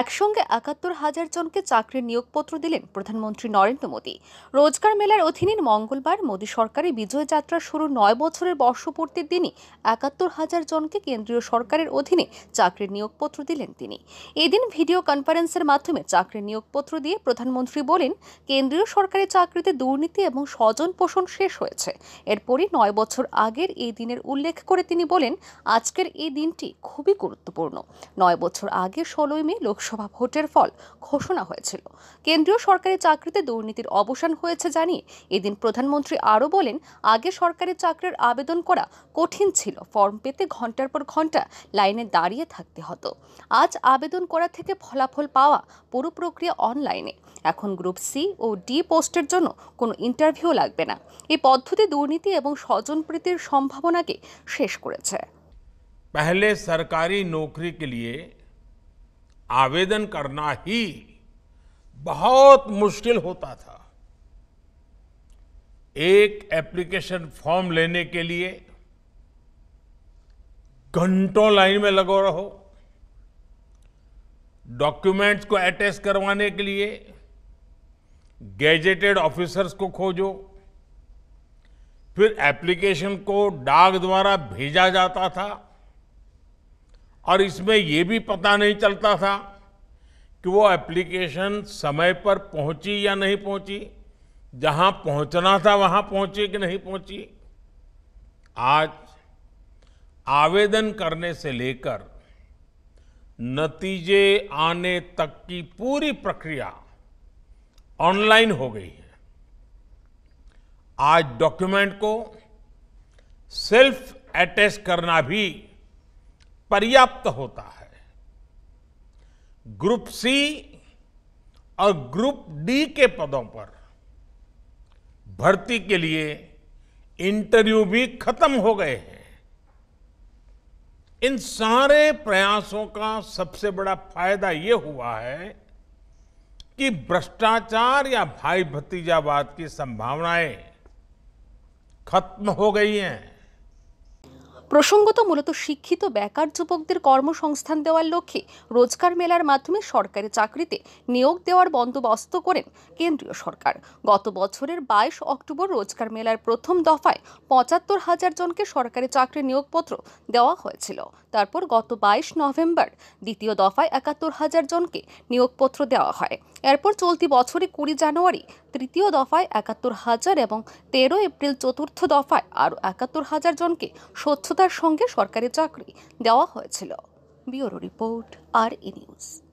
একসঙ্গে একাত্তর হাজার জনকে চাকরির নিয়োগপত্র দিলেন প্রধানমন্ত্রী নরেন্দ্র মোদী রোজগার মেলার অধীনে মঙ্গলবার মোদী সরকারের বিজয় যাত্রা শুরু নয় বছরের বর্ষপূর্তির দিনই একাত্তর হাজার জনকে কেন্দ্রীয় সরকারের অধীনে চাকরির নিয়োগপত্র দিলেন তিনি এদিন ভিডিও কনফারেন্সের মাধ্যমে চাকরির নিয়োগপত্র দিয়ে প্রধানমন্ত্রী বলেন কেন্দ্রীয় সরকারের চাকরিতে দুর্নীতি এবং স্বজন পোষণ শেষ হয়েছে এরপরই নয় বছর আগের এই দিনের উল্লেখ করে তিনি বলেন আজকের এই দিনটি খুবই গুরুত্বপূর্ণ নয় বছর আগে ষোলোই মে লোক লোকসভা ভোটের ফল ঘোষণা হয়েছিল কেন্দ্রীয় সরকারি চাকরিতে দুর্নীতির অবসান হয়েছে জানিয়ে এদিন প্রধানমন্ত্রী আরও বলেন আগে সরকারি চাকরির আবেদন করা কঠিন ছিল ফর্ম পেতে ঘন্টার পর ঘন্টা লাইনে দাঁড়িয়ে থাকতে হতো আজ আবেদন করা থেকে ফলাফল পাওয়া পুরো প্রক্রিয়া অনলাইনে এখন গ্রুপ সি ও ডি পোস্টের জন্য কোনো ইন্টারভিউ লাগবে না এই পদ্ধতি দুর্নীতি এবং স্বজনপ্রীতির সম্ভাবনাকে শেষ করেছে पहले सरकारी नौकरी के लिए आवेदन करना ही बहुत मुश्किल होता था एक एप्लीकेशन फॉर्म लेने के लिए घंटों लाइन में लगो रहो डॉक्यूमेंट्स को अटैच करवाने के लिए गैजेटेड ऑफिसर्स को खोजो फिर एप्लीकेशन को डाक द्वारा भेजा जाता था और इसमें ये भी पता नहीं चलता था कि वो एप्लीकेशन समय पर पहुंची या नहीं पहुंची जहां पहुंचना था वहां पहुंची कि नहीं पहुंची आज आवेदन करने से लेकर नतीजे आने तक की पूरी प्रक्रिया ऑनलाइन हो गई है आज डॉक्यूमेंट को सेल्फ अटेस्ट करना भी पर्याप्त होता है ग्रुप सी और ग्रुप डी के पदों पर भर्ती के लिए इंटरव्यू भी खत्म हो गए हैं इन सारे प्रयासों का सबसे बड़ा फायदा यह हुआ है कि भ्रष्टाचार या भाई भतीजावाद की संभावनाएं खत्म हो गई हैं প্রসঙ্গত মূলত শিক্ষিত বেকার যুবকদের কর্মসংস্থান দেওয়ার লক্ষ্যে রোজগার মেলার মাধ্যমে সরকারি চাকরিতে নিয়োগ দেওয়ার বন্দোবস্ত করেন কেন্দ্রীয় সরকার গত বছরের বাইশ অক্টোবর রোজগার মেলার প্রথম দফায় পঁচাত্তর হাজার জনকে সরকারি চাকরি নিয়োগপত্র দেওয়া হয়েছিল তারপর গত বাইশ নভেম্বর দ্বিতীয় দফায় একাত্তর হাজার জনকে নিয়োগপত্র দেওয়া হয় এরপর চলতি বছরে কুড়ি জানুয়ারি তৃতীয় দফায় একাত্তর হাজার এবং তেরো এপ্রিল চতুর্থ দফায় আরও একাত্তর হাজার জনকে স্বচ্ছতার সঙ্গে সরকারি চাকরি দেওয়া হয়েছিল ব্যুরো রিপোর্ট আর ইনিউজ নিউজ